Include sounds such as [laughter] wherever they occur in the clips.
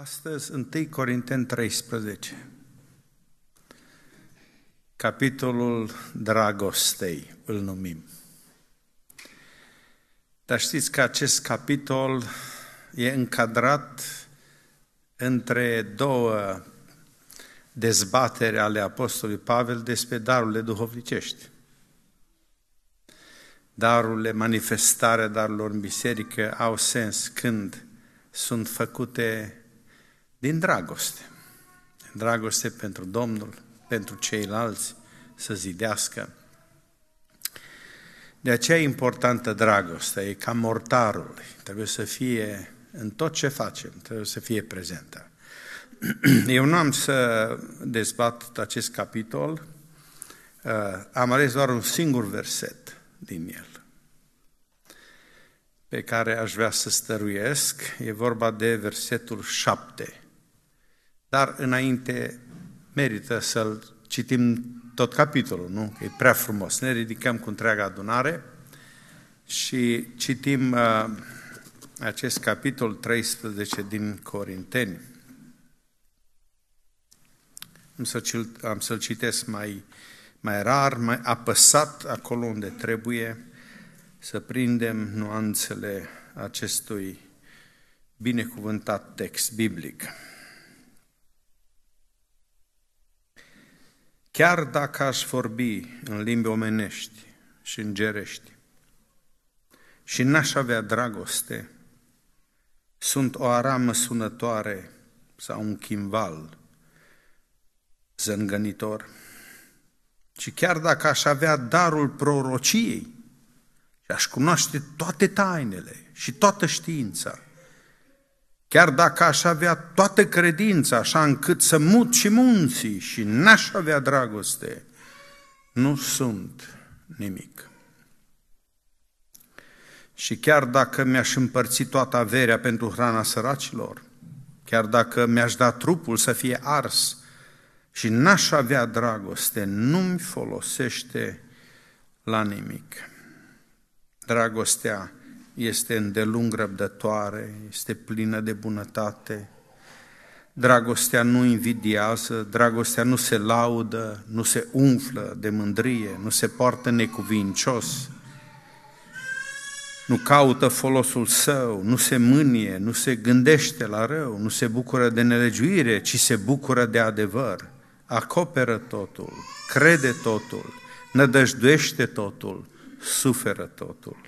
Astăzi, 1 Corinteni 13, capitolul dragostei îl numim. Dar știți că acest capitol e încadrat între două dezbatere ale Apostolului Pavel despre darurile duhovnicești. Darurile, manifestarea darurilor în biserică au sens când sunt făcute din dragoste. Dragoste pentru Domnul, pentru ceilalți, să zidească. De aceea e importantă dragostea, e ca mortarul, trebuie să fie în tot ce facem, trebuie să fie prezentă. [clears throat] Eu nu am să dezbat acest capitol, uh, am ales doar un singur verset din el pe care aș vrea să stăruiesc, e vorba de versetul 7. Dar înainte merită să-l citim tot capitolul, nu? E prea frumos. Ne ridicăm cu întreaga adunare și citim uh, acest capitol 13 din Corinteni. Am să-l, am să citesc mai, mai rar, mai apăsat acolo unde trebuie să prindem nuanțele acestui binecuvântat text biblic. chiar dacă aș vorbi în limbi omenești și îngerești și n-aș avea dragoste, sunt o aramă sunătoare sau un chimval zângănitor. Și chiar dacă aș avea darul prorociei și aș cunoaște toate tainele și toată știința, Chiar dacă aș avea toată credința, așa încât să mut și munții și n-aș avea dragoste, nu sunt nimic. Și chiar dacă mi-aș împărți toată averea pentru hrana săracilor, chiar dacă mi-aș da trupul să fie ars și n-aș avea dragoste, nu-mi folosește la nimic. Dragostea este îndelung răbdătoare, este plină de bunătate. Dragostea nu invidiază, dragostea nu se laudă, nu se umflă de mândrie, nu se poartă necuvincios, nu caută folosul său, nu se mânie, nu se gândește la rău, nu se bucură de nelegiuire, ci se bucură de adevăr. Acoperă totul, crede totul, nădăjduiește totul, suferă totul.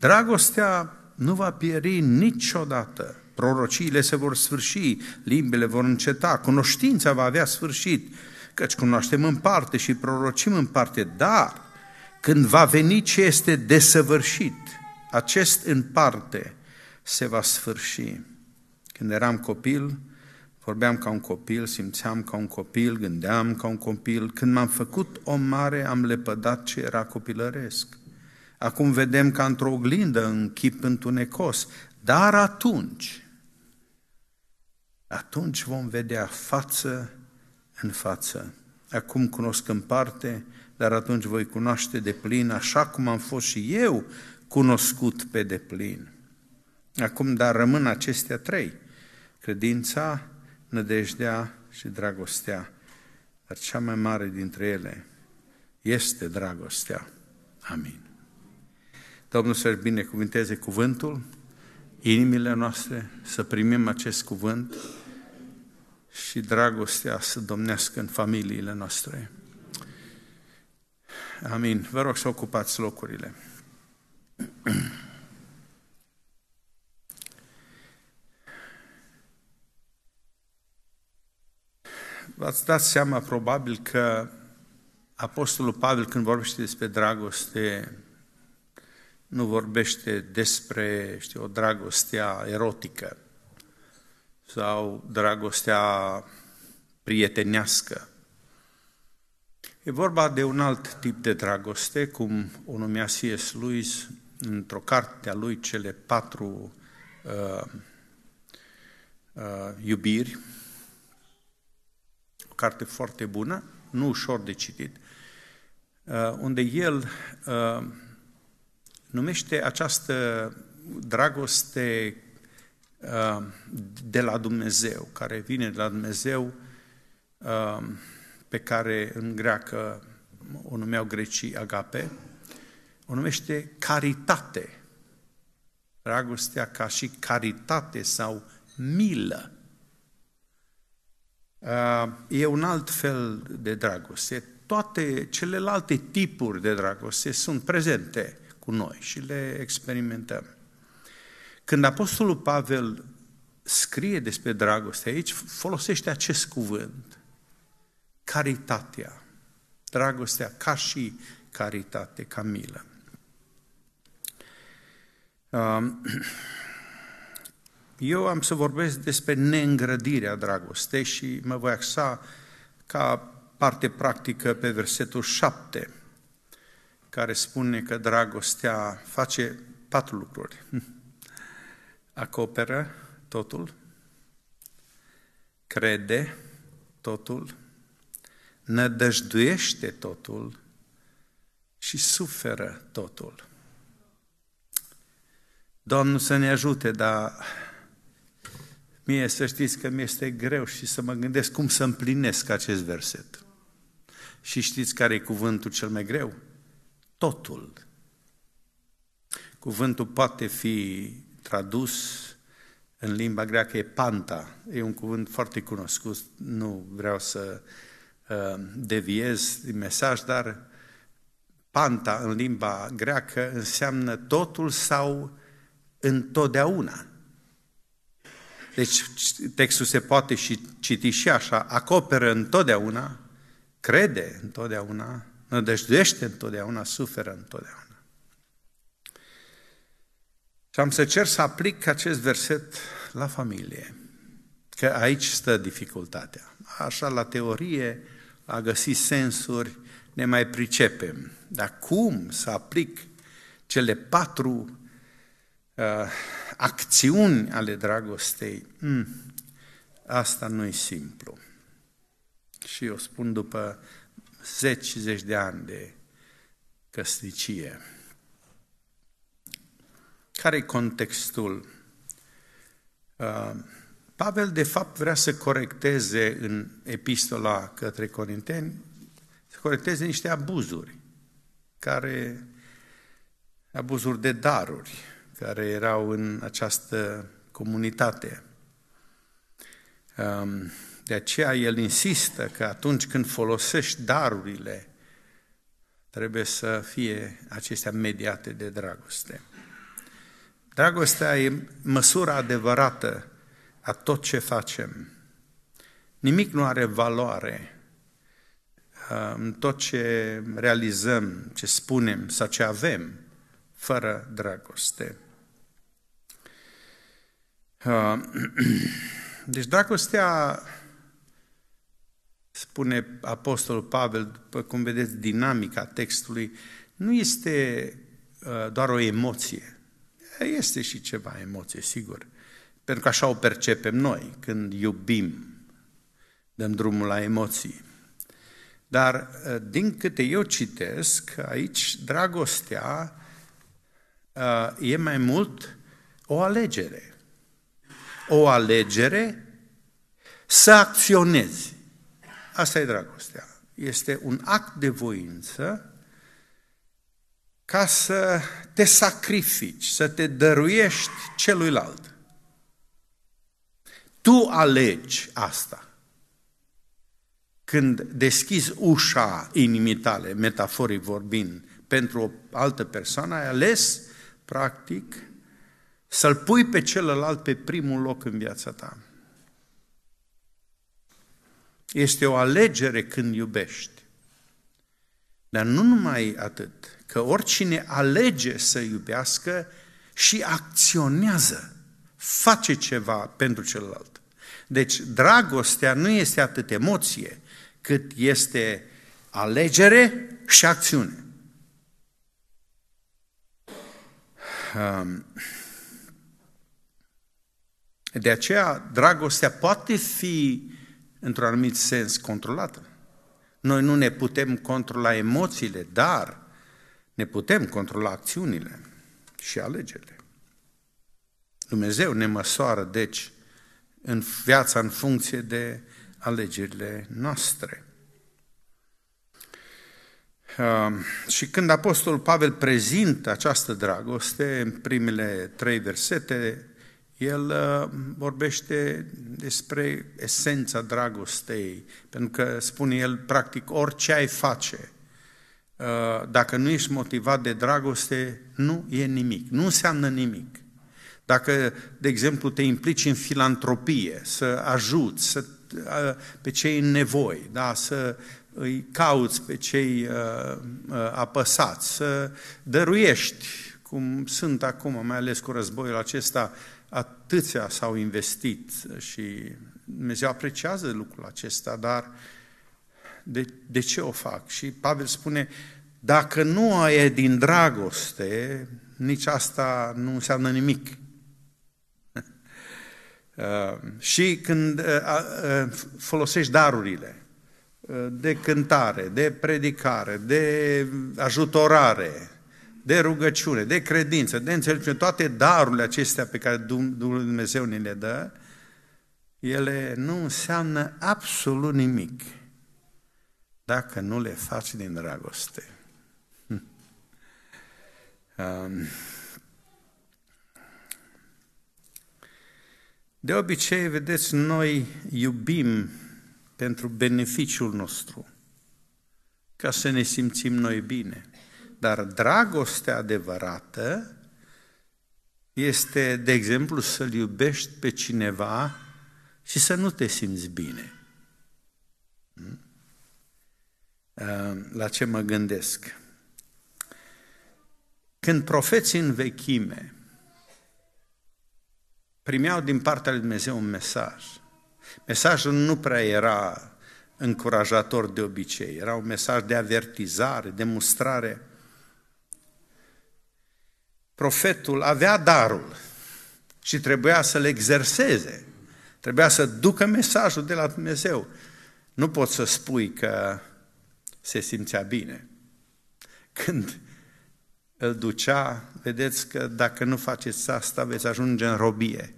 Dragostea nu va pieri niciodată. Prorociile se vor sfârși, limbile vor înceta, cunoștința va avea sfârșit, căci cunoaștem în parte și prorocim în parte, dar când va veni ce este desăvârșit, acest în parte se va sfârși. Când eram copil, vorbeam ca un copil, simțeam ca un copil, gândeam ca un copil. Când m-am făcut om mare, am lepădat ce era copilăresc. Acum vedem ca într-o oglindă, în chip întunecos. Dar atunci, atunci vom vedea față în față. Acum cunosc în parte, dar atunci voi cunoaște de plin, așa cum am fost și eu cunoscut pe deplin. Acum, dar rămân acestea trei, credința, nădejdea și dragostea. Dar cea mai mare dintre ele este dragostea. Amin. Domnul să binecuvinteze cuvântul, inimile noastre, să primim acest cuvânt și dragostea să domnească în familiile noastre. Amin. Vă rog să ocupați locurile. V-ați dat seama probabil că Apostolul Pavel, când vorbește despre dragoste, nu vorbește despre, știu, o dragostea erotică sau dragostea prietenească. E vorba de un alt tip de dragoste, cum o numea C.S. Lewis într-o carte a lui, cele patru uh, uh, iubiri, o carte foarte bună, nu ușor de citit, uh, unde el uh, numește această dragoste uh, de la Dumnezeu, care vine de la Dumnezeu, uh, pe care în greacă o numeau grecii agape, o numește caritate. Dragostea ca și caritate sau milă. Uh, e un alt fel de dragoste. Toate celelalte tipuri de dragoste sunt prezente cu noi și le experimentăm. Când Apostolul Pavel scrie despre dragoste aici, folosește acest cuvânt, caritatea, dragostea ca și caritate, ca milă. [clears throat] Eu am să vorbesc despre neîngrădirea dragostei și mă voi axa ca parte practică pe versetul 7 care spune că dragostea face patru lucruri. [laughs] Acoperă totul, crede totul, nădăjduiește totul și suferă totul. Domnul să ne ajute, dar mie să știți că mi-este greu și să mă gândesc cum să împlinesc acest verset. Și știți care e cuvântul cel mai greu? totul. Cuvântul poate fi tradus în limba greacă, e panta, e un cuvânt foarte cunoscut, nu vreau să uh, deviez din mesaj, dar panta în limba greacă înseamnă totul sau întotdeauna. Deci textul se poate și citi și așa, acoperă întotdeauna, crede întotdeauna, nădăjduiește întotdeauna, suferă întotdeauna. Și am să cer să aplic acest verset la familie, că aici stă dificultatea. Așa, la teorie, a găsi sensuri, ne mai pricepem. Dar cum să aplic cele patru uh, acțiuni ale dragostei? Mm, asta nu e simplu. Și eu spun după zeci și zeci de ani de căsnicie. Care-i contextul? Uh, Pavel, de fapt, vrea să corecteze în epistola către Corinteni, să corecteze niște abuzuri, care, abuzuri de daruri, care erau în această comunitate. Um, de aceea el insistă că atunci când folosești darurile, trebuie să fie acestea mediate de dragoste. Dragostea e măsura adevărată a tot ce facem. Nimic nu are valoare uh, în tot ce realizăm, ce spunem sau ce avem, fără dragoste. Uh, [clears throat] deci dragostea spune Apostolul Pavel, după cum vedeți dinamica textului, nu este uh, doar o emoție. Este și ceva emoție, sigur. Pentru că așa o percepem noi când iubim, dăm drumul la emoții. Dar uh, din câte eu citesc, aici dragostea uh, e mai mult o alegere. O alegere să acționezi Asta e dragostea. Este un act de voință ca să te sacrifici, să te dăruiești celuilalt. Tu alegi asta. Când deschizi ușa inimii tale, vorbind, pentru o altă persoană, ai ales, practic, să-l pui pe celălalt pe primul loc în viața ta. Este o alegere când iubești. Dar nu numai atât, că oricine alege să iubească și acționează, face ceva pentru celălalt. Deci dragostea nu este atât emoție, cât este alegere și acțiune. De aceea, dragostea poate fi într-un anumit sens controlată. Noi nu ne putem controla emoțiile, dar ne putem controla acțiunile și alegerile. Dumnezeu ne măsoară, deci, în viața în funcție de alegerile noastre. Și când Apostolul Pavel prezintă această dragoste în primele trei versete, el uh, vorbește despre esența dragostei, pentru că spune el, practic, orice ai face, uh, dacă nu ești motivat de dragoste, nu e nimic, nu înseamnă nimic. Dacă, de exemplu, te implici în filantropie, să ajuți să, uh, pe cei în nevoi, da? să îi cauți pe cei apăsați, să dăruiești, cum sunt acum, mai ales cu războiul acesta, uh, atâția s-au investit și Dumnezeu apreciază lucrul acesta, dar de, de ce o fac? Și Pavel spune, dacă nu e din dragoste, nici asta nu înseamnă nimic. [laughs] Uh, și când uh, uh, folosești darurile de cântare, de predicare, de ajutorare, de rugăciune, de credință, de înțelepciune, toate darurile acestea pe care Dumnezeu ne le dă, ele nu înseamnă absolut nimic dacă nu le faci din dragoste. [laughs] De obicei, vedeți, noi iubim pentru beneficiul nostru, ca să ne simțim noi bine. Dar dragostea adevărată este, de exemplu, să-l iubești pe cineva și să nu te simți bine. Hmm? Uh, la ce mă gândesc? Când profeții în vechime primeau din partea lui Dumnezeu un mesaj, mesajul nu prea era încurajator de obicei, era un mesaj de avertizare, de mustrare, profetul avea darul și trebuia să-l exerseze, trebuia să ducă mesajul de la Dumnezeu. Nu poți să spui că se simțea bine. Când îl ducea, vedeți că dacă nu faceți asta, veți ajunge în robie.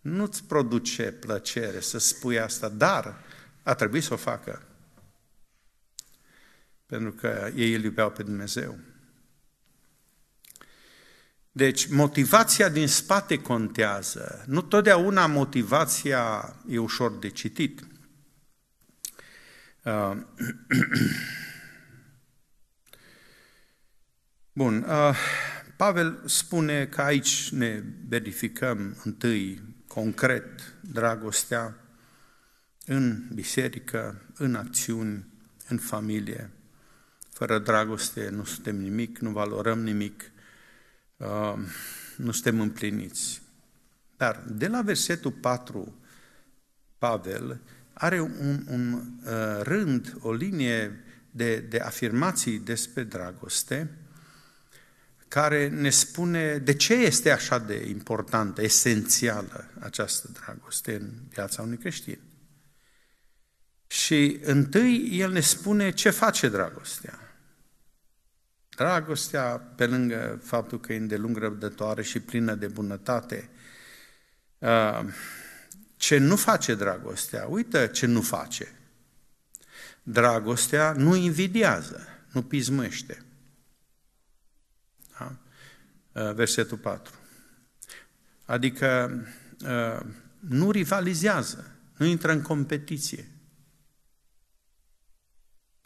Nu-ți produce plăcere să spui asta, dar a trebuit să o facă. Pentru că ei îl iubeau pe Dumnezeu. Deci motivația din spate contează. Nu totdeauna motivația e ușor de citit. Uh, [clears throat] bun, uh, Pavel spune că aici ne verificăm întâi concret dragostea în biserică, în acțiuni, în familie. Fără dragoste nu suntem nimic, nu valorăm nimic – nu suntem împliniți. Dar de la versetul 4, Pavel are un, un uh, rând, o linie de, de afirmații despre dragoste, care ne spune de ce este așa de importantă, esențială această dragoste în viața unui creștin. Și întâi el ne spune ce face dragostea. Dragostea, pe lângă faptul că e îndelung răbdătoare și plină de bunătate, uh, ce nu face dragostea, uită ce nu face. Dragostea nu invidiază, nu pismește. Da? Uh, versetul 4. Adică uh, nu rivalizează, nu intră în competiție.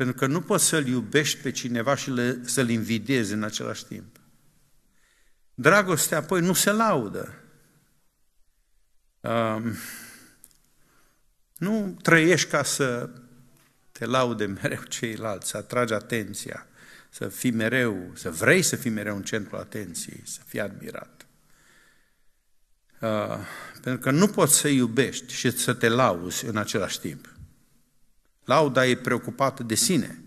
Pentru că nu poți să-l iubești pe cineva și să-l invidiezi în același timp. Dragostea apoi nu se laudă. Um, nu trăiești ca să te laude mereu ceilalți, să atragi atenția, să fii mereu, să vrei să fii mereu în centrul atenției, să fii admirat. Uh, pentru că nu poți să iubești și să te lauzi în același timp. Lauda e preocupată de sine.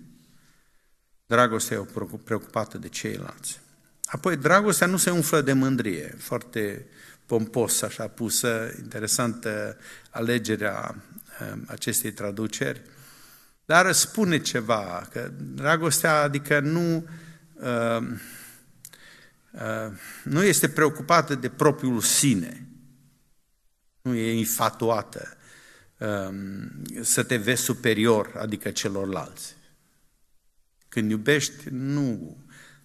Dragostea e preocupată de ceilalți. Apoi, dragostea nu se umflă de mândrie, foarte pompos așa pusă, interesantă alegerea eh, acestei traduceri, dar spune ceva, că dragostea, adică nu, uh, uh, nu este preocupată de propriul sine, nu e infatuată, Um, să te vezi superior, adică celorlalți. Când iubești, nu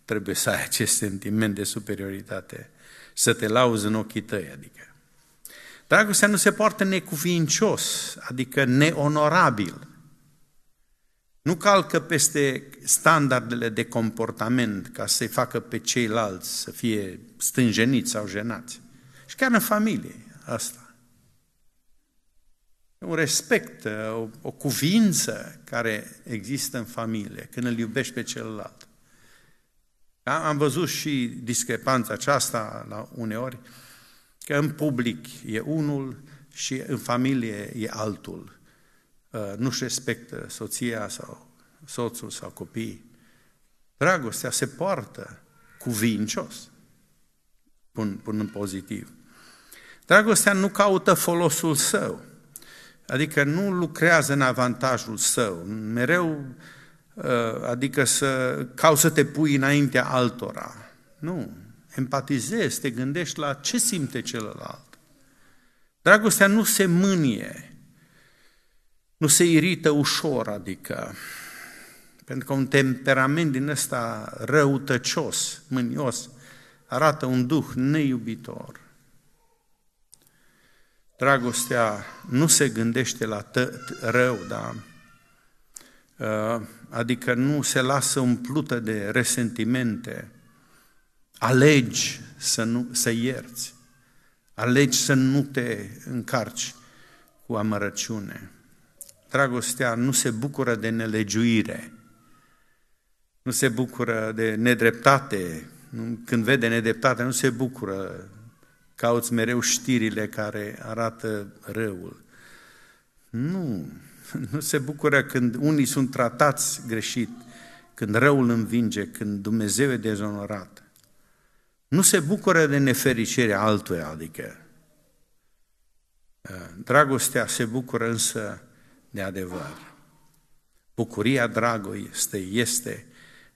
trebuie să ai acest sentiment de superioritate, să te lauzi în ochii tăi, adică. Dragostea nu se poartă necuvincios, adică neonorabil. Nu calcă peste standardele de comportament ca să-i facă pe ceilalți să fie stânjeniți sau jenați. Și chiar în familie asta un respect, o, o cuvință care există în familie, când îl iubești pe celălalt. Da? Am văzut și discrepanța aceasta la uneori, că în public e unul și în familie e altul. Uh, nu-și respectă soția sau soțul sau copiii. Dragostea se poartă cuvincios, pun, pun în pozitiv. Dragostea nu caută folosul său, Adică nu lucrează în avantajul său, mereu, uh, adică să, cau să te pui înaintea altora. Nu, empatizezi, te gândești la ce simte celălalt. Dragostea nu se mânie, nu se irită ușor, adică, pentru că un temperament din ăsta răutăcios, mânios, arată un duh neiubitor. Dragostea nu se gândește la tă- rău, da? Uh, adică nu se lasă umplută de resentimente. Alegi să, nu, să ierți, alegi să nu te încarci cu amărăciune. Dragostea nu se bucură de nelegiuire, nu se bucură de nedreptate, când vede nedreptate nu se bucură cauți mereu știrile care arată răul. Nu, [laughs] nu se bucură când unii sunt tratați greșit, când răul învinge, când Dumnezeu e dezonorat. Nu se bucură de nefericirea altuia, adică. Ă, dragostea se bucură însă de adevăr. Bucuria dragoi este, este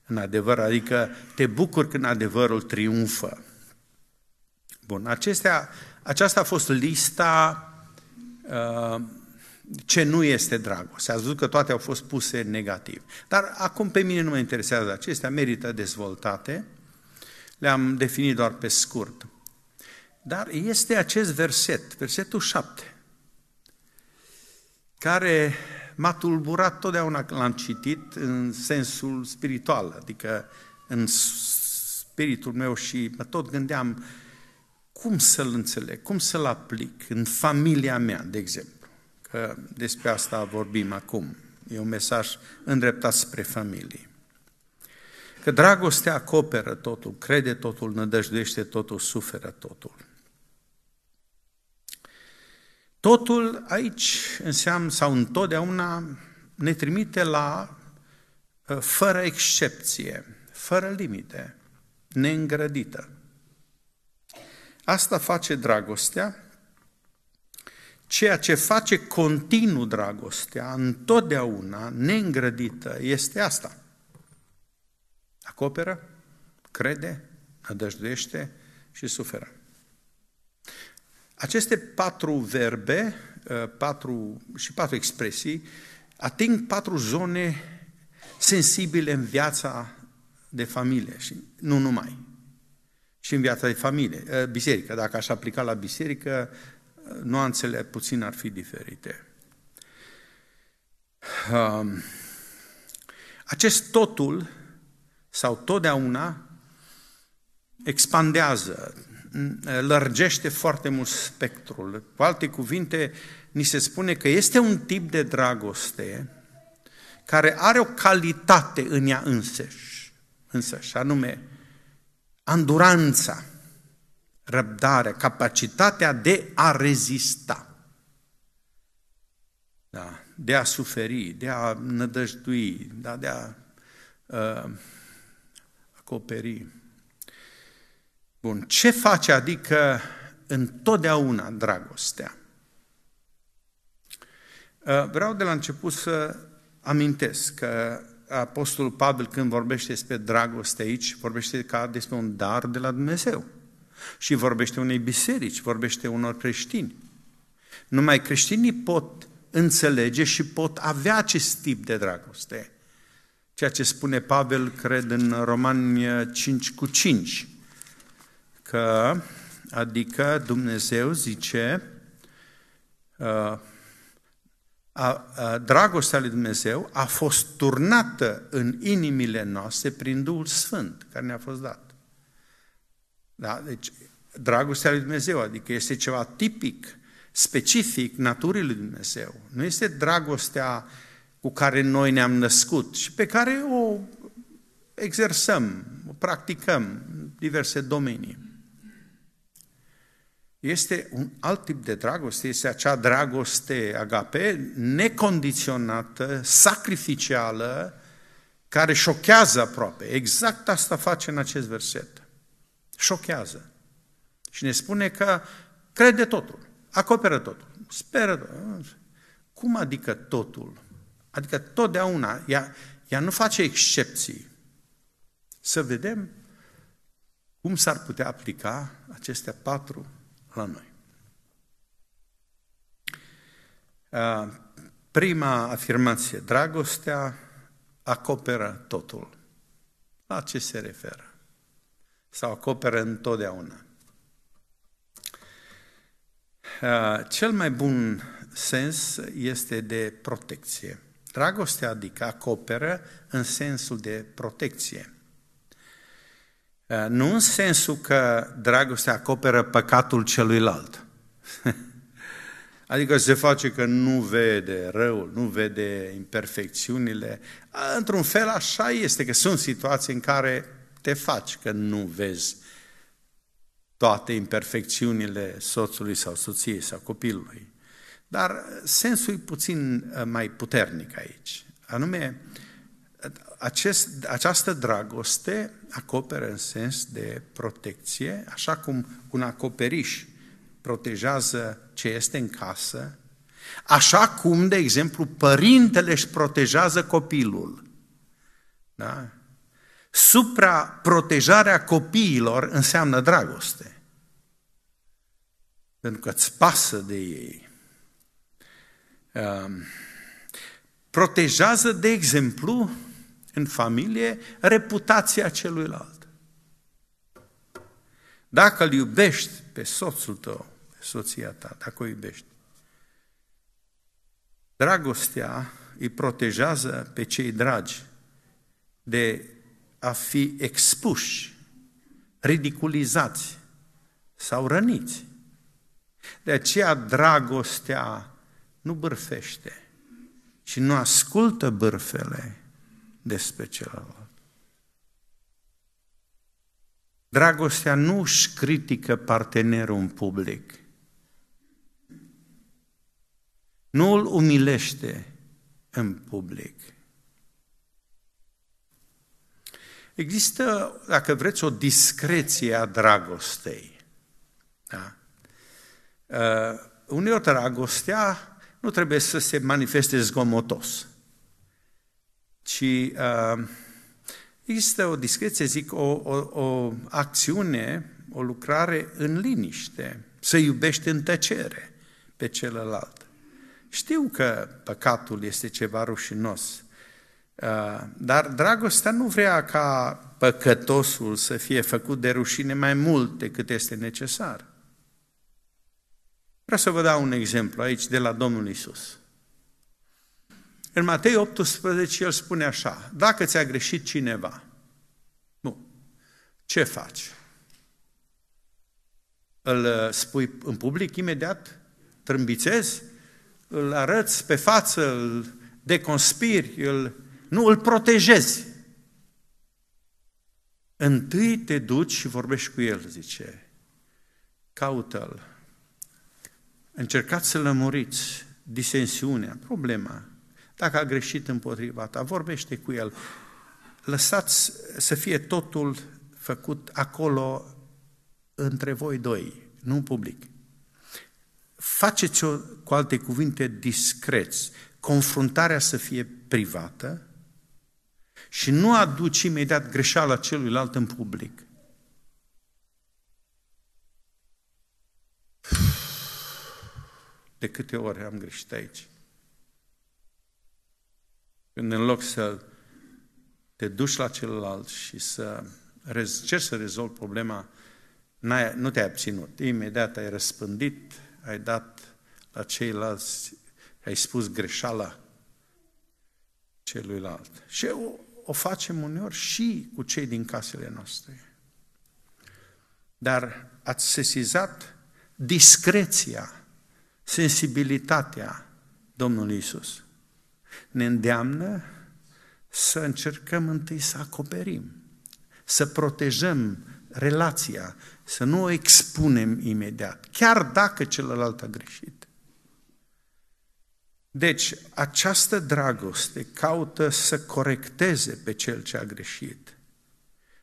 în adevăr, adică te bucuri când adevărul triumfă. Bun, acestea, aceasta a fost lista uh, ce nu este dragoste. Ați văzut că toate au fost puse negativ. Dar acum pe mine nu mă interesează acestea, merită dezvoltate. Le-am definit doar pe scurt. Dar este acest verset, versetul 7, care m-a tulburat totdeauna când l-am citit în sensul spiritual, adică în spiritul meu și mă tot gândeam cum să-l înțeleg, cum să-l aplic în familia mea, de exemplu. Că despre asta vorbim acum. E un mesaj îndreptat spre familie. Că dragostea acoperă totul, crede totul, nădăjduiește totul, suferă totul. Totul aici înseamnă, sau întotdeauna, ne trimite la fără excepție, fără limite, neîngrădită. Asta face dragostea, ceea ce face continuu dragostea, întotdeauna, neîngrădită, este asta. Acoperă, crede, nădăjduiește și suferă. Aceste patru verbe ă, patru, și patru expresii ating patru zone sensibile în viața de familie și nu numai și în viața de familie, eh, biserică. Dacă aș aplica la biserică, eh, nuanțele puțin ar fi diferite. Acest totul sau totdeauna expandează, mm, lărgește foarte mult spectrul. Cu alte cuvinte, ni se spune că este un tip de dragoste care are o calitate în ea însăși, însăși anume anduranța, răbdare, capacitatea de a rezista, da? de a suferi, de a nădăjdui, da? de a uh, acoperi. Bun, ce face adică întotdeauna dragostea? Uh, vreau de la început să amintesc că Apostolul Pavel când vorbește despre dragoste aici, vorbește ca despre un dar de la Dumnezeu. Și vorbește unei biserici, vorbește unor creștini. Numai creștinii pot înțelege și pot avea acest tip de dragoste. Ceea ce spune Pavel, cred, în Romani 5 cu 5, că, adică Dumnezeu zice, uh, a, a, dragostea lui Dumnezeu a fost turnată în inimile noastre prin Duhul Sfânt care ne-a fost dat. Da? Deci, dragostea lui Dumnezeu, adică este ceva tipic, specific naturii lui Dumnezeu. Nu este dragostea cu care noi ne-am născut și pe care o exersăm, o practicăm în diverse domenii este un alt tip de dragoste, este acea dragoste agape necondiționată, sacrificială, care șochează aproape. Exact asta face în acest verset. Șochează. Și ne spune că crede totul, acoperă totul, speră totul. Cum adică totul? Adică totdeauna, ea, ea nu face excepții. Să vedem cum s-ar putea aplica acestea patru la noi. Prima afirmație, dragostea acoperă totul. La ce se referă? Sau acoperă întotdeauna. Cel mai bun sens este de protecție. Dragostea, adică, acoperă în sensul de protecție. Eh, nu în sensul că dragostea acoperă păcatul celuilalt. [laughs] Adică se face că nu vede răul, nu vede imperfecțiunile. Eh, într-un fel așa este, că sunt situații în care te faci că nu vezi toate imperfecțiunile soțului sau soției sau copilului. Dar sensul e puțin eh, mai puternic aici. Anume, acest, această dragoste acoperă în sens de protecție, așa cum un acoperiș protejează ce este în casă, așa cum, de exemplu, părintele își protejează copilul. Da? protejarea copiilor înseamnă dragoste. Pentru că îți pasă de ei. Um, protejează, de exemplu, în familie reputația celuilalt. Dacă îl iubești pe soțul tău, pe soția ta, dacă o iubești, dragostea îi protejează pe cei dragi de a fi expuși, ridiculizați sau răniți. De aceea dragostea nu bârfește, ci nu ascultă bârfele, despre celălalt. Dragostea nu își critică partenerul în public. Nu îl umilește în public. Există, dacă vreți, o discreție a dragostei. Da? Uh, uneori dragostea nu trebuie să se manifeste zgomotos. Și uh, există o discreție, zic, o, o, o acțiune, o lucrare în liniște, să iubești în tăcere pe celălalt. Știu că păcatul este ceva rușinos, uh, dar dragostea nu vrea ca păcătosul să fie făcut de rușine mai mult decât este necesar. Vreau să vă dau un exemplu aici de la Domnul Isus. În Matei 18 el spune așa, dacă ți-a greșit cineva, nu, ce faci? Îl uh, spui în public imediat? Trâmbițezi? Îl arăți pe față? Îl deconspiri? Îl... Nu, îl protejezi. Întâi te duci și vorbești cu el, zice. Caută-l. Încercați să lămuriți disensiunea, problema. Dacă a greșit împotriva ta, vorbește cu el. Lăsați să fie totul făcut acolo între voi doi, nu în public. Faceți-o, cu alte cuvinte, discreți. Confruntarea să fie privată și nu aduci imediat greșeala celuilalt în public. De câte ori am greșit aici? Când în loc să te duci la celălalt și să cer să rezolvi problema, nu te-ai abținut. Imediat ai răspândit, ai dat la ceilalți, ai spus greșeala celuilalt. Și o, o facem uneori și cu cei din casele noastre. Dar ați sesizat discreția, sensibilitatea Domnului Isus ne îndeamnă să încercăm întâi să acoperim, să protejăm relația, să nu o expunem imediat, chiar dacă celălalt a greșit. Deci, această dragoste caută să corecteze pe cel ce a greșit.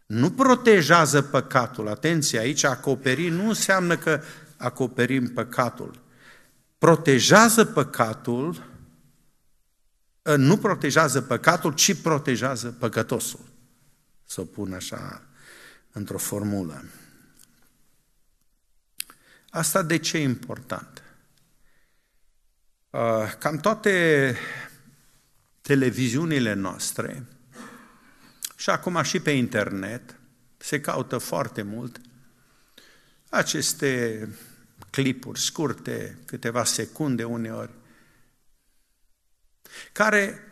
Nu protejează păcatul. Atenție, aici acoperi nu înseamnă că acoperim păcatul. Protejează păcatul Ă, nu protejează păcatul, ci protejează păcătosul. Să o pun așa într-o formulă. Asta de ce e important? Ă, cam toate televiziunile noastre și acum și pe internet se caută foarte mult aceste clipuri scurte, câteva secunde uneori, care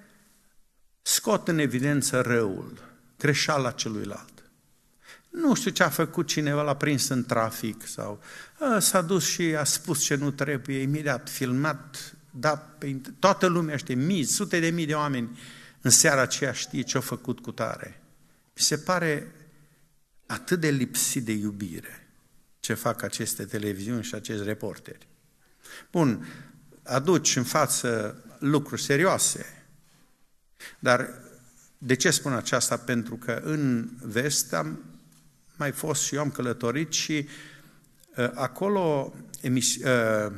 scot în evidență răul, greșeala celuilalt. Nu știu ce a făcut cineva, l-a prins în trafic sau a, s-a dus și a spus ce nu trebuie, imediat filmat, da, pe, toată lumea știe, mii, sute de mii de oameni în seara aceea știe ce-a făcut cu tare. Mi se pare atât de lipsit de iubire ce fac aceste televiziuni și acești reporteri. Bun, aduci în față lucruri serioase. Dar de ce spun aceasta? Pentru că în vest am mai fost și eu am călătorit și uh, acolo emisi- uh, ă,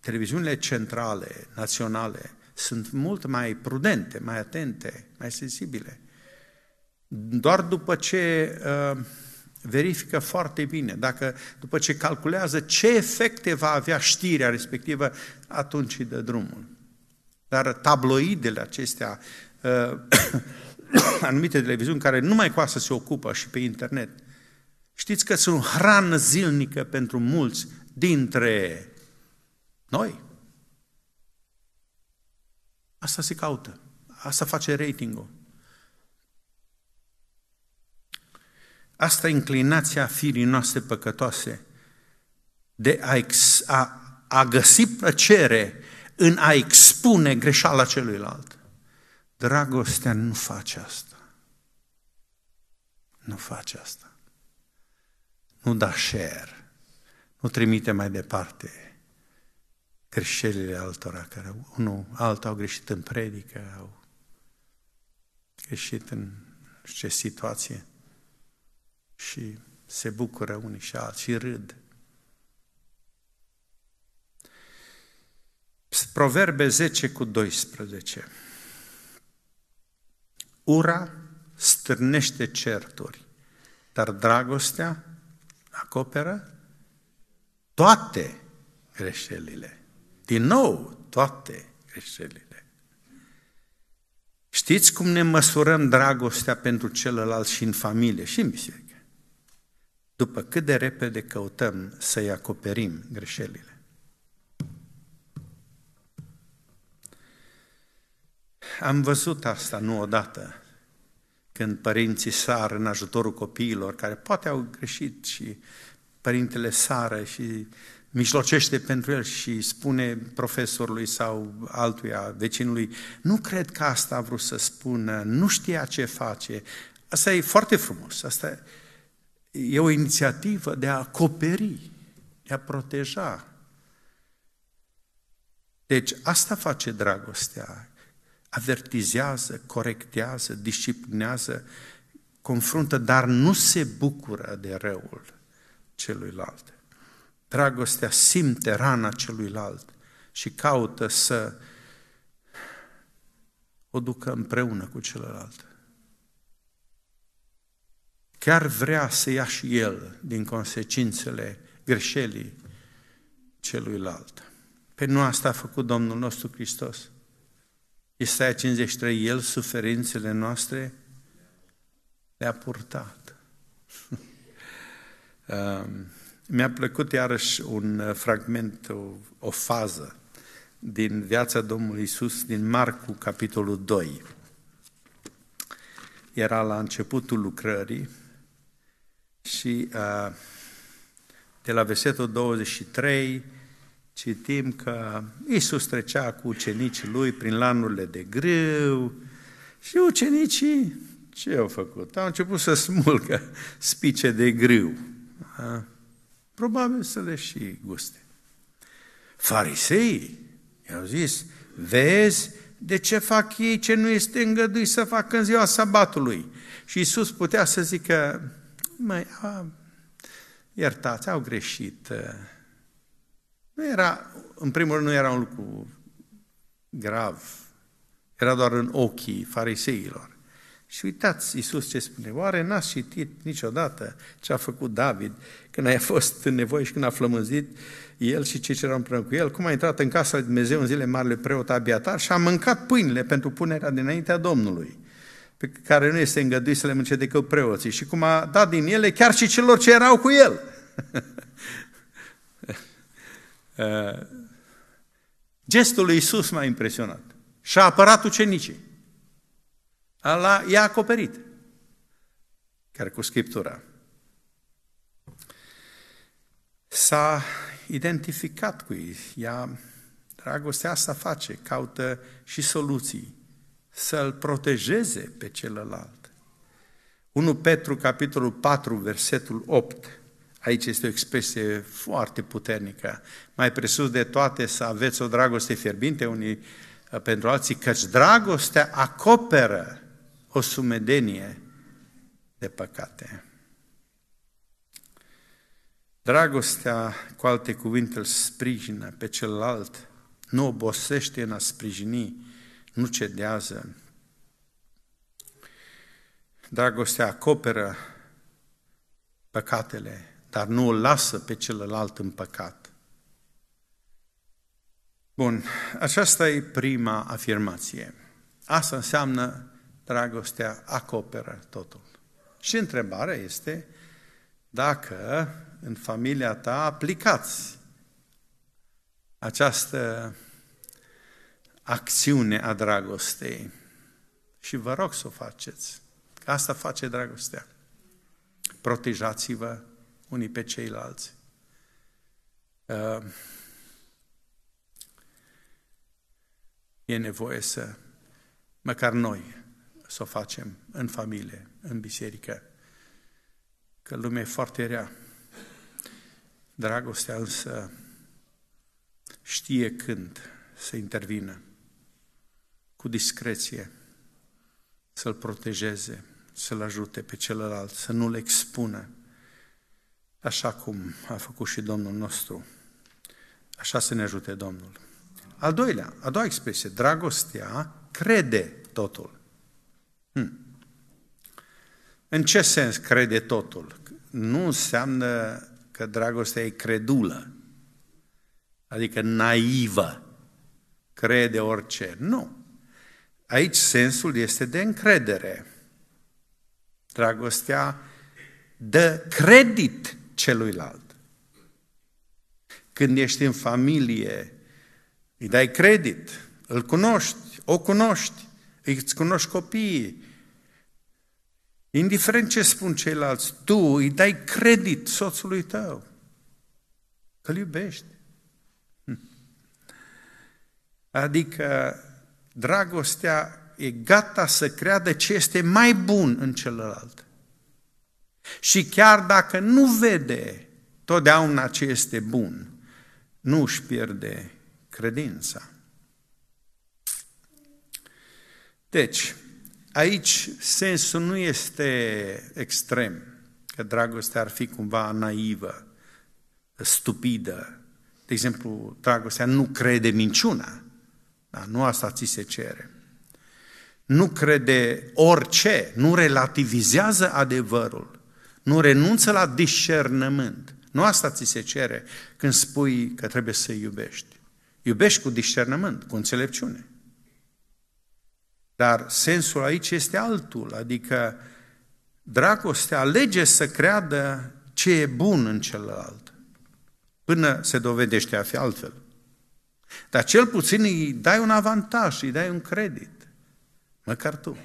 televiziunile centrale, naționale, sunt mult mai prudente, mai atente, mai sensibile. Doar după ce uh, verifică foarte bine, dacă după ce calculează ce efecte va avea știrea respectivă, atunci îi dă drumul. Dar tabloidele acestea, uh, [coughs] anumite televiziuni care nu mai să se ocupă și pe internet, știți că sunt hrană zilnică pentru mulți dintre noi. Asta se caută. Asta face ratingul. Asta e inclinația firii noastre păcătoase de a, ex, a, a găsi plăcere în a expune greșeala celuilalt. Dragostea nu face asta. Nu face asta. Nu da share. Nu trimite mai departe greșelile altora care nu, altul au greșit în predică, au greșit în ce situație și se bucură unii și alții și râd. Proverbe 10 cu 12. Ura stârnește certuri, dar dragostea acoperă toate greșelile. Din nou, toate greșelile. Știți cum ne măsurăm dragostea pentru celălalt și în familie și în biserică? După cât de repede căutăm să-i acoperim greșelile. Am văzut asta nu odată, când părinții sar în ajutorul copiilor, care poate au greșit și părintele sară și mijlocește pentru el și spune profesorului sau altuia, vecinului, nu cred că asta a vrut să spună, nu știa ce face. Asta e foarte frumos, asta e o inițiativă de a acoperi, de a proteja. Deci asta face dragostea, avertizează, corectează, disciplinează, confruntă, dar nu se bucură de răul celuilalt. Dragostea simte rana celuilalt și caută să o ducă împreună cu celălalt. Chiar vrea să ia și el din consecințele greșelii celuilalt. Pe nu asta a făcut Domnul nostru Hristos. Isaia 53, El suferințele noastre le-a purtat. [laughs] Um, mi-a plăcut iarăși un uh, fragment, o, o fază din viața Domnului Isus din Marcu, capitolul 2. Era la începutul lucrării și uh, de la versetul 23 citim că Iisus trecea cu ucenicii lui prin lanurile de grâu și ucenicii ce au făcut? Au început să smulgă spice de grâu. Probabil să le și guste. Fariseii i-au zis, vezi de ce fac ei ce nu este îngăduit să facă în ziua sabatului. Și Iisus putea să zică, mai, iertați, au greșit, ă, nu era, în primul rând, nu era un lucru grav. Era doar în ochii fariseilor. Și uitați Iisus ce spune, oare n-ați citit niciodată ce a făcut David când a fost în nevoie și când a flămânzit el și cei ce erau împreună cu el, cum a intrat în casa lui Dumnezeu în zile marele preot Abiatar și a mâncat pâinile pentru punerea dinaintea Domnului, pe care nu este îngăduit să le mânce decât preoții și cum a dat din ele chiar și celor ce erau cu el. [laughs] Uh, gestul lui Isus m-a impresionat. Și-a apărat ucenicii. Ala, i-a acoperit. Chiar cu Scriptura. S-a identificat cu ei. Ea, dragostea asta face, caută și soluții. Să-l protejeze pe celălalt. 1 Petru, capitolul 4, versetul 8. Aici este o expresie foarte puternică. Mai presus de toate să aveți o dragoste fierbinte unii uh, pentru alții, căci dragostea acoperă o sumedenie de păcate. Dragostea, cu alte cuvinte, îl sprijină pe celălalt, nu obosește în a sprijini, nu cedează. Dragostea acoperă păcatele dar nu îl lasă pe celălalt în păcat. Bun, aceasta e prima afirmație. Asta înseamnă dragostea acoperă totul. Și întrebarea este dacă în familia ta aplicați această acțiune a dragostei. Și vă rog să o faceți. Asta face dragostea. Protejați-vă unii pe ceilalți. Uh, e nevoie să, măcar noi, să o facem în familie, în biserică, că lumea e foarte rea. Dragostea însă știe când să intervină, cu discreție, să-l protejeze, să-l ajute pe celălalt, să nu-l expună așa cum a făcut și Domnul nostru. Așa să ne ajute Domnul. Al doilea, a doua expresie, dragostea crede totul. Hmm. În ce sens crede totul? Nu înseamnă că dragostea e credulă, adică naivă, crede orice. Nu. Aici sensul este de încredere. Dragostea dă credit celuilalt. Când ești în familie, îi dai credit, îl cunoști, o cunoști, îți cunoști copiii, indiferent ce spun ceilalți, tu îi dai credit soțului tău, că îl iubești. Hm. Adică dragostea e gata să creadă ce este mai bun în celălalt. Și chiar dacă nu vede totdeauna ce este bun, nu își pierde credința. Deci, aici sensul nu este extrem, că dragostea ar fi cumva naivă, stupidă. De exemplu, dragostea nu crede minciuna, dar nu asta ți se cere. Nu crede orice, nu relativizează adevărul, nu renunță la discernământ. Nu asta ți se cere când spui că trebuie să iubești. Iubești cu discernământ, cu înțelepciune. Dar sensul aici este altul, adică dragostea alege să creadă ce e bun în celălalt, până se dovedește a fi altfel. Dar cel puțin îi dai un avantaj, îi dai un credit, măcar tu,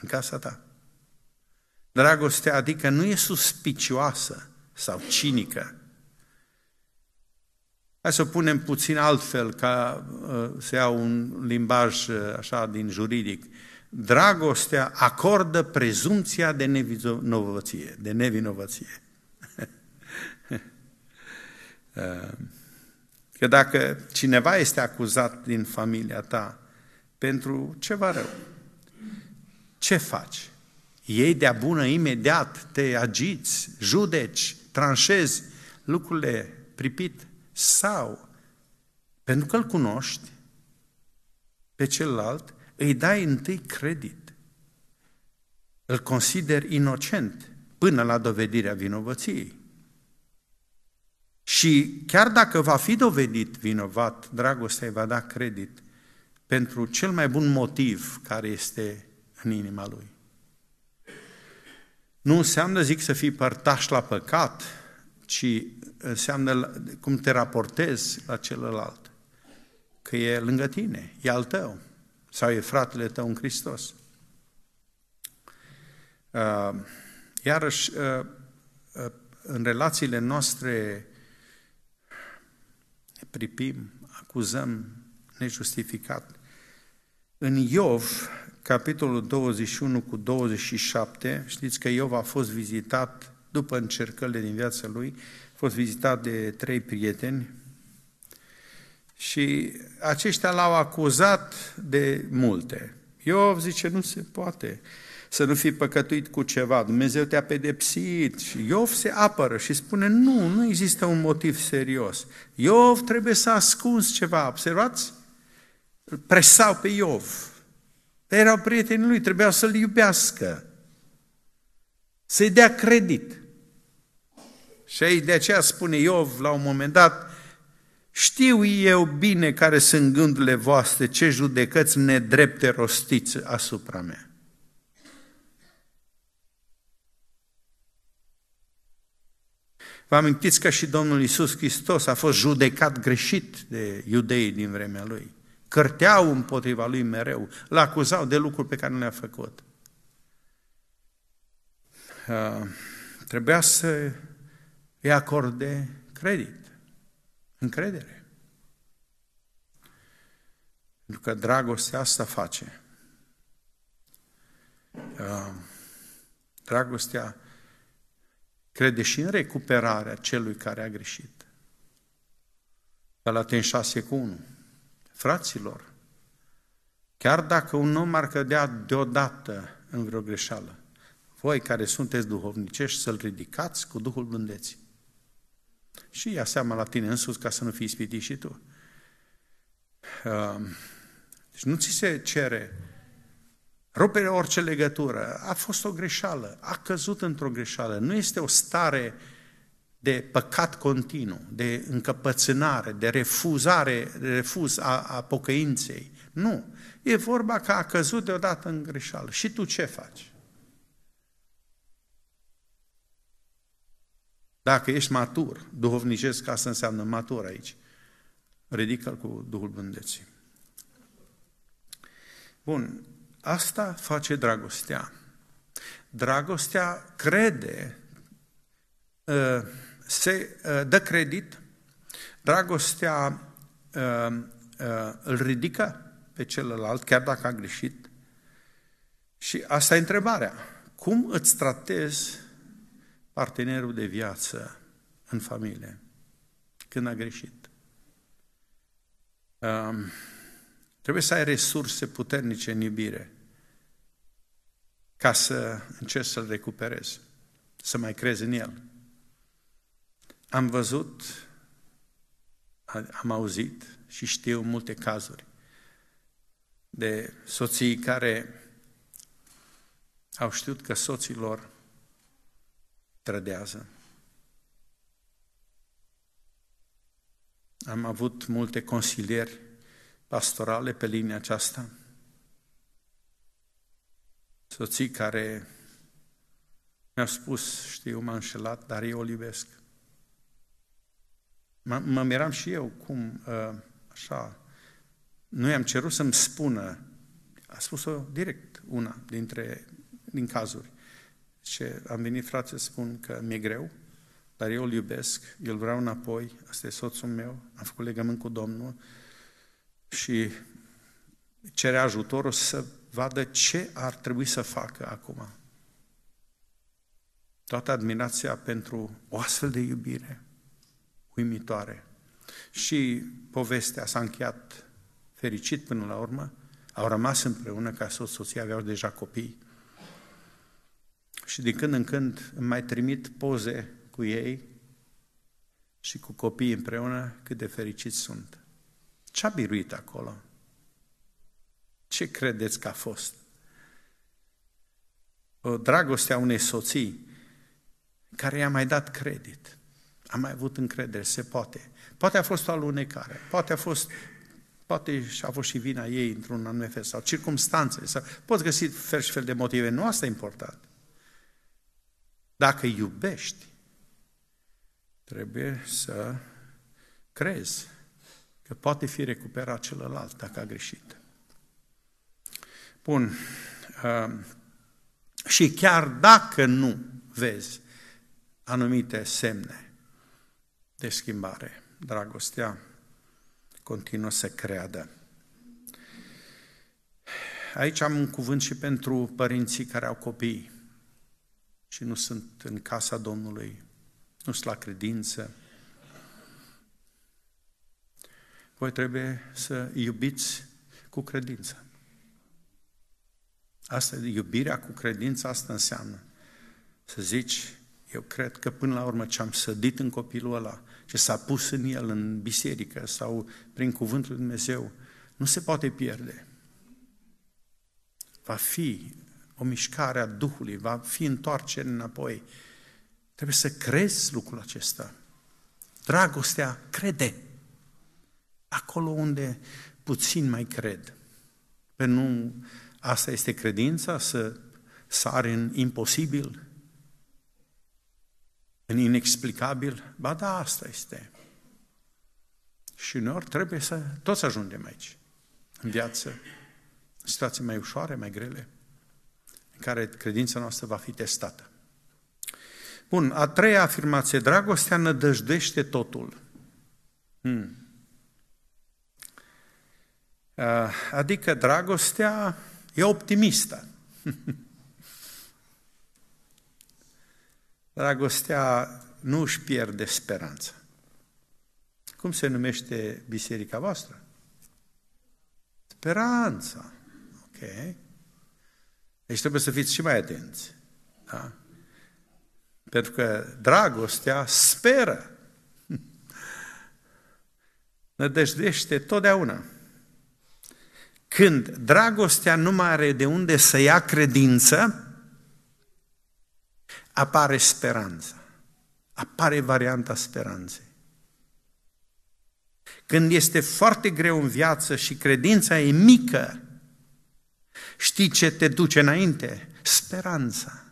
în casa ta. Dragostea adică nu e suspicioasă sau cinică. Hai să o punem puțin altfel, ca uh, să iau un limbaj uh, așa din juridic. Dragostea acordă prezumția de nevinovăție, de nevinovăție. [laughs] Uh, că dacă cineva este acuzat din familia ta pentru ceva rău, ce faci? Ei de-a bună imediat te agiți, judeci, tranșezi lucrurile pripit sau pentru că îl cunoști pe celălalt, îi dai întâi credit. Îl consideri inocent până la dovedirea vinovăției. Și chiar dacă va fi dovedit vinovat, dragostea îi va da credit pentru cel mai bun motiv care este în inima lui. Nu înseamnă, zic, să fii părtaș la păcat, ci înseamnă cum te raportezi la celălalt. Că e lângă tine, e al tău sau e fratele tău în Hristos. Uh, iarăși, uh, uh, în relațiile noastre pripim, acuzăm nejustificat. În Iov capitolul 21 cu 27, știți că Iov a fost vizitat, după încercările din viața lui, a fost vizitat de trei prieteni și aceștia l-au acuzat de multe. Iov zice, nu se poate să nu fi păcătuit cu ceva, Dumnezeu te-a pedepsit. Și Iov se apără și spune, nu, nu există un motiv serios. Iov trebuie să ascunzi ceva, observați? Îl presau pe Iov dar erau prietenii lui, trebuia să-l iubească, să-i dea credit. Și aici de aceea spune Iov la un moment dat, știu eu bine care sunt gândurile voastre, ce judecăți nedrepte rostiți asupra mea. Vă amintiți că și Domnul Isus Hristos a fost judecat greșit de iudeii din vremea lui. Cărteau împotriva lui mereu, l acuzau de lucruri pe care nu le-a făcut. Uh, trebuia să îi acorde credit, încredere. Pentru că dragostea asta face. Uh, dragostea crede și în recuperarea celui care a greșit. Galateni 6 cu 1. Fraților, chiar dacă un om ar cădea deodată în vreo greșeală, voi care sunteți duhovnicești să-l ridicați cu Duhul blândeții. Și ia seama la tine sus ca să nu fii ispitit și tu. Ehm, deci nu ți se cere rupere orice legătură. A fost o greșeală, a căzut într-o greșeală. Nu este o stare uh, de păcat continuu, de încăpățânare, de refuzare, de refuz a, a pocăinței. Nu. E vorba că a căzut deodată în greșeală. Și tu ce faci? Dacă ești matur, duhovnicesc, asta înseamnă matur aici, ridică-l cu Duhul Bândeții. Bun, asta face dragostea. Dragostea crede uh, se uh, dă credit, dragostea uh, uh, îl ridică pe celălalt, chiar dacă a greșit. Și asta e întrebarea. Cum îți tratezi partenerul de viață în familie când a greșit? Um, trebuie să ai resurse puternice în iubire ca să încerci să-l recuperezi, să mai crezi în el. Am văzut, am auzit și știu multe cazuri de soții care au știut că soții lor trădează. Am avut multe consilieri pastorale pe linia aceasta, soții care mi-au spus, știu, m-am înșelat, dar eu o iubesc. Mă, miram și eu cum, ă, așa, nu i-am cerut să-mi spună, a spus-o direct una dintre, din cazuri. Ce am venit, frate, să spun că mi-e greu, dar eu îl iubesc, eu îl vreau înapoi, asta e soțul meu, am făcut legământ cu Domnul și cere ajutorul să vadă ce ar trebui să facă acum. Toată admirația pentru o astfel de iubire uimitoare. Și povestea s-a încheiat fericit până la urmă, au rămas împreună ca soț, soția aveau deja copii. Și din când în când îmi mai trimit poze cu ei și cu copiii împreună cât de fericiți sunt. Ce-a biruit acolo? Ce credeți că a fost? O dragoste a unei soții care i-a mai dat credit. Am mai avut încredere, se poate. Poate a fost o alunecare, poate a fost poate a fost și vina ei într-un anume fel, sau circumstanțe, sau poți găsi fel și fel de motive. Nu asta e important. Dacă iubești, trebuie să crezi că poate fi recuperat celălalt dacă a greșit. Bun. Uh, și chiar dacă nu vezi anumite semne, de schimbare. Dragostea continuă să creadă. Aici am un cuvânt și pentru părinții care au copii și nu sunt în casa Domnului, nu sunt la credință. Voi trebuie să iubiți cu credință. Asta, iubirea cu credință, asta înseamnă să zici, eu cred că până la urmă ce am sădit în copilul ăla, ce s-a pus în el în biserică sau prin cuvântul lui Dumnezeu, nu se poate pierde. Va fi o mișcare a Duhului, va fi întoarcere înapoi. Trebuie să crezi lucrul acesta. Dragostea crede. Acolo unde puțin mai cred. pentru nu asta este credința, să sari în imposibil, în inexplicabil, ba da, asta este. Și uneori trebuie să toți ajungem aici, în viață, în situații mai ușoare, mai grele, în care credința noastră va fi testată. Bun, a treia afirmație, dragostea nădăjdește totul. Hmm. Ah, adică dragostea e optimistă. [laughs] dragostea nu își pierde speranța. Cum se numește biserica voastră? Speranța. Ok. Deci trebuie să fiți și mai atenți. Da? Pentru că dragostea speră. [laughs] Nădejdește totdeauna. Când dragostea nu mai are de unde să ia credință, apare speranța, apare varianta speranței. Când este foarte greu în viață și credința e mică, știi ce te duce înainte? Speranța.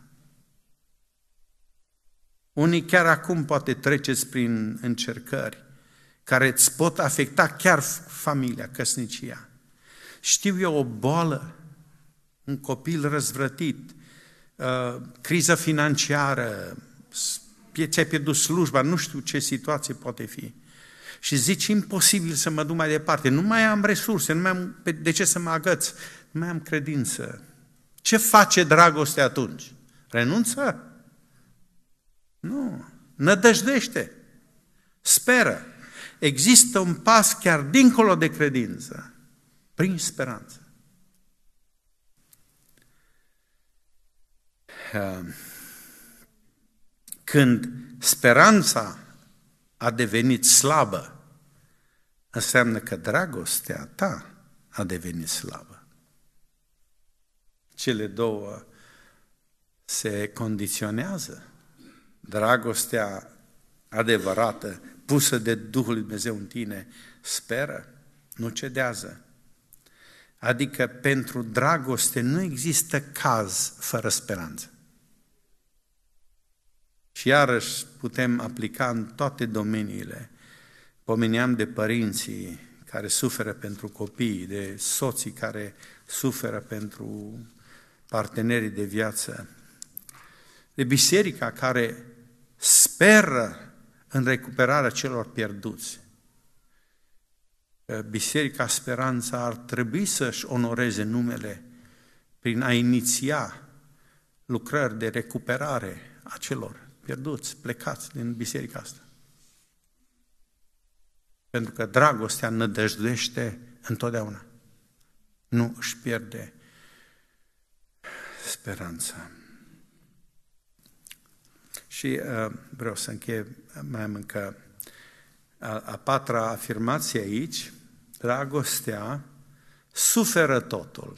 Unii chiar acum poate treceți prin încercări care îți pot afecta chiar familia, căsnicia. Știu eu o boală, un copil răzvrătit, Uh, criză financiară, ți-ai pierdut slujba, nu știu ce situație poate fi. Și zici, imposibil să mă duc mai departe, nu mai am resurse, nu mai am de ce să mă agăț, nu mai am credință. Ce face dragoste atunci? Renunță? Nu. Nădăjdește. Speră. Există un pas chiar dincolo de credință, prin speranță. Ehm, când speranța a devenit slabă, înseamnă că dragostea ta a devenit slabă. Cele două se condiționează. Dragostea adevărată, pusă de Duhul Dumnezeu în tine, speră, nu cedează. Adică pentru dragoste nu există caz fără speranță. Și iarăși putem aplica în toate domeniile. Pomeneam de părinții care suferă pentru copii, de soții care suferă pentru partenerii de viață, de biserica care speră în recuperarea celor pierduți. Biserica Speranța ar trebui să-și onoreze numele prin a iniția lucrări de recuperare a celor pierduți, plecați din biserica asta. Pentru că dragostea nădăjduiește întotdeauna. Nu își pierde speranța. Și uh, vreau să închei mai am încă a, a patra afirmație aici, dragostea suferă totul.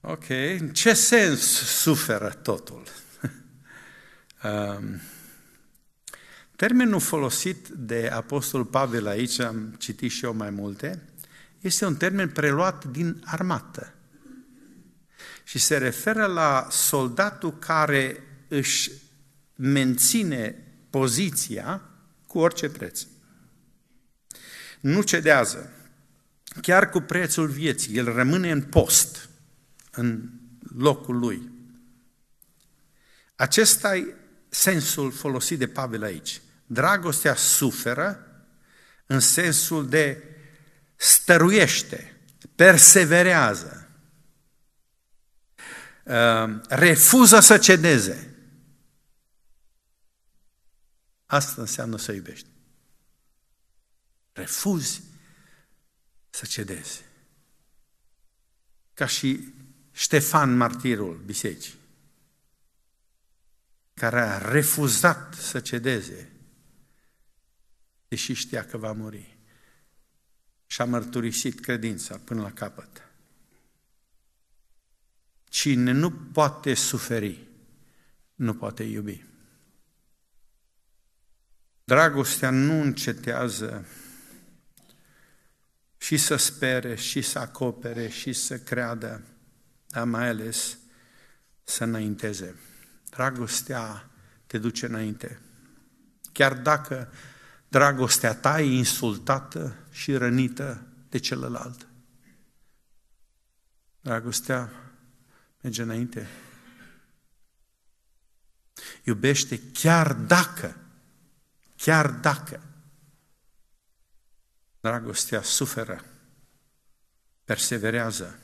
Ok, în ce sens suferă totul? Ehm, termenul folosit de Apostol Pavel aici, am citit și eu mai multe, este un termen preluat din armată și se referă la soldatul care își menține poziția cu orice preț. Nu cedează. Chiar cu prețul vieții, el rămâne în post, în locul lui. Acesta sensul folosit de Pavel aici. Dragostea suferă în sensul de stăruiește, perseverează, uh, refuză să cedeze. Asta înseamnă să iubești. Refuzi să cedezi. Ca și Ștefan, martirul bisericii care a refuzat să cedeze, deși știa că va muri. Și a mărturisit credința până la capăt. Cine nu poate suferi, nu poate iubi. Dragostea nu încetează și să spere, și să acopere, și să creadă, dar mai ales să înainteze. Dragostea te duce înainte. Chiar dacă dragostea ta e insultată și rănită de celălalt. Dragostea merge înainte. Iubește chiar dacă, chiar dacă dragostea suferă, perseverează,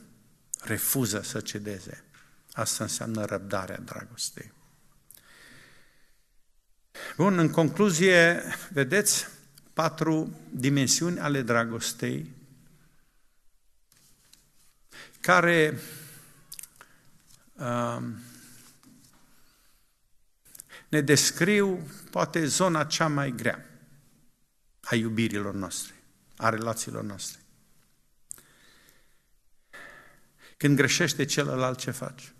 refuză să cedeze. Asta înseamnă răbdarea dragostei. Bun, în concluzie, vedeți patru dimensiuni ale dragostei care uh, ne descriu poate zona cea mai grea a iubirilor noastre, a relațiilor noastre. Când greșește celălalt, ce faci?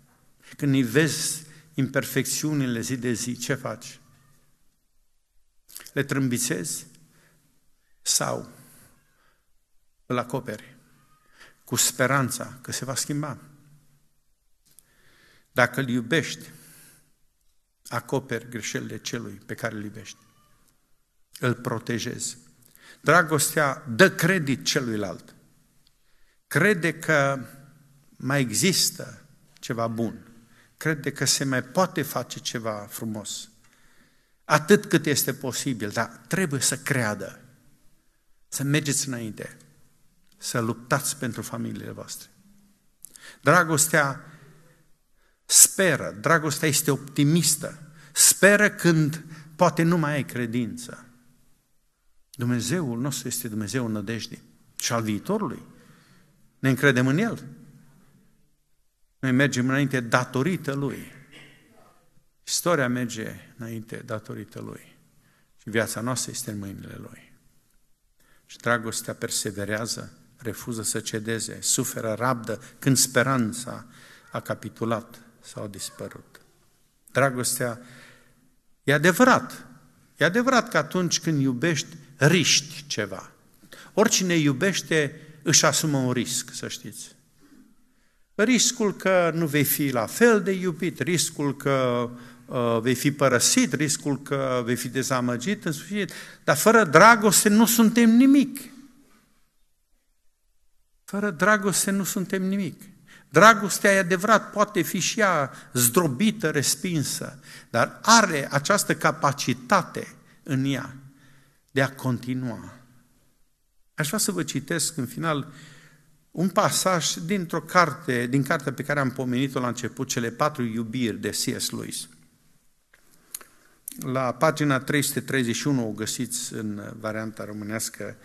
Când îi vezi imperfecțiunile zi de zi, ce faci? le trâmbițezi sau îl acoperi cu speranța că se va schimba. Dacă îl iubești, acoperi greșelile celui pe care îl iubești. Îl protejezi. Dragostea dă credit celuilalt. Crede că mai există ceva bun. Crede că se mai poate face ceva frumos atât cât este posibil, dar trebuie să creadă, să mergeți înainte, să luptați pentru familiile voastre. Dragostea speră, dragostea este optimistă, speră când poate nu mai ai credință. Dumnezeul nostru este Dumnezeu nădejdii și al viitorului. Ne încredem în El. Noi mergem înainte datorită Lui. Istoria merge înainte datorită Lui și viața noastră este în mâinile Lui. Și dragostea perseverează, refuză să cedeze, suferă rabdă când speranța a capitulat sau a dispărut. Dragostea e adevărat. E adevărat că atunci când iubești, riști ceva. Oricine iubește își asumă un risc, să știți. Riscul că nu vei fi la fel de iubit, riscul că Uh, vei fi părăsit, riscul că vei fi dezamăgit, în sfârșit, dar fără dragoste nu suntem nimic. Fără dragoste nu suntem nimic. Dragostea e adevărat, poate fi și ea zdrobită, respinsă, dar are această capacitate în ea de a continua. Aș vrea să vă citesc în final un pasaj dintr-o carte, din cartea pe care am pomenit-o la început, cele patru iubiri de C.S. Lewis la pagina 331 o găsiți în uh, varianta românească,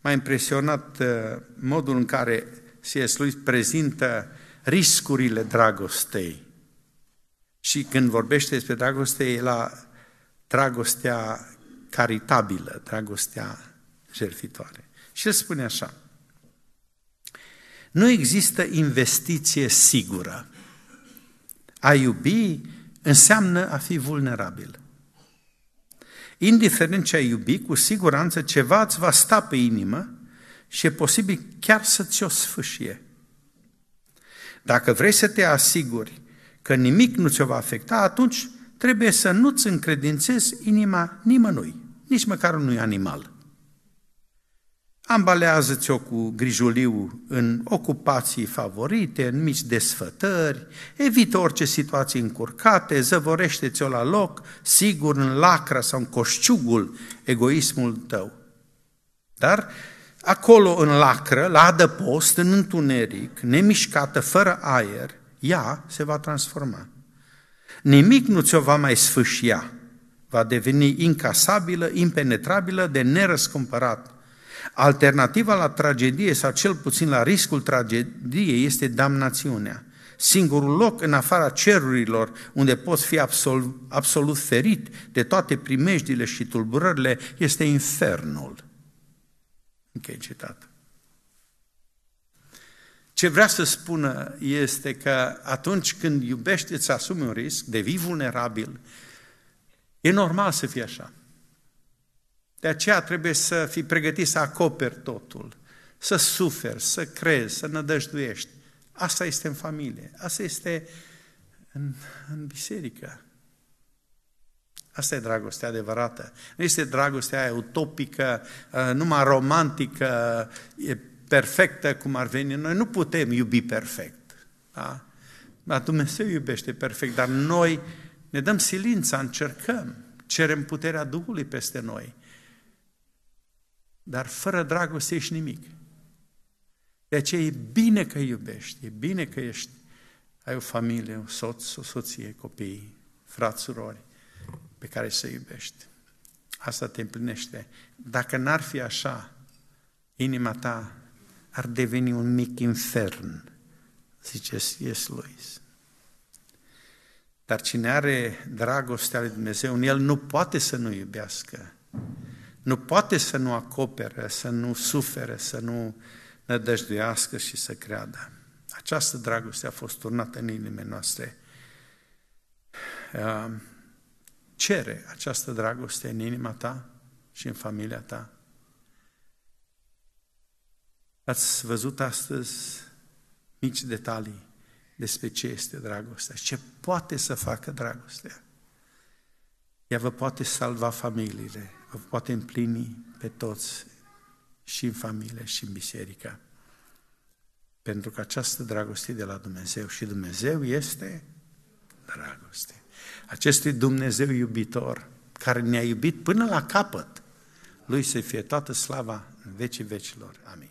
m-a impresionat uh, modul în care C.S. Lewis prezintă riscurile dragostei. Și când vorbește despre dragoste, e la dragostea caritabilă, dragostea jertfitoare. Și el spune așa, nu există investiție sigură. A iubi înseamnă a fi vulnerabil indiferent ce ai iubi, cu siguranță ceva îți va sta pe inimă și e posibil chiar să ți-o sfâșie. Dacă vrei să te asiguri că nimic nu ți-o va afecta, atunci trebuie să nu-ți încredințezi inima nimănui, nici măcar unui animal. Ambalează-ți-o cu grijuliu în ocupații favorite, în mici desfătări, evită orice situații încurcate, zăvorește-ți-o la loc, sigur în lacra sau în coșciugul egoismul tău. Dar acolo în lacră, la adăpost, în întuneric, nemișcată, fără aer, ea se va transforma. Nimic nu ți-o va mai sfâșia, va deveni incasabilă, impenetrabilă, de nerăscumpărat Alternativa la tragedie sau cel puțin la riscul tragediei este damnațiunea. Singurul loc în afara cerurilor unde poți fi absol- absolut ferit de toate primejdile și tulburările este infernul. Închei citat. Ce vrea să spună este că atunci când iubești, îți asumi un risc, devii vulnerabil. E normal să fie așa. De aceea trebuie să fii pregătit să acoperi totul, să suferi, să crezi, să nădăjduiești. Asta este în familie, asta este în, în biserică. Asta e dragostea adevărată. Nu este dragostea aia utopică, uh, numai romantică, e perfectă cum ar veni. Noi nu putem iubi perfect. Da? Dar Dumnezeu iubește perfect, dar noi ne dăm silința, încercăm, cerem puterea Duhului peste noi dar fără dragoste ești nimic. De aceea e bine că iubești, e bine că ești, ai o familie, un soț, o soție, copii, frați, surori, pe care să iubești. Asta te împlinește. Dacă n-ar fi așa, inima ta ar deveni un mic infern, zice C.S. Lewis. Dar cine are dragostea lui Dumnezeu în el nu poate să nu iubească nu poate să nu acopere, să nu sufere, să nu nădăjduiască și să creadă. Această dragoste a fost turnată în inimile noastre. Ehm, cere această dragoste în inima ta și în familia ta. Ați văzut astăzi mici detalii despre ce este dragostea și ce poate să facă dragostea. Ea vă poate salva familiile, vă poate împlini pe toți și în familie și în biserică. Pentru că această dragoste de la Dumnezeu și Dumnezeu este dragoste. Acestui Dumnezeu iubitor care ne-a iubit până la capăt, lui să fie toată slava în vecii vecilor. Amin.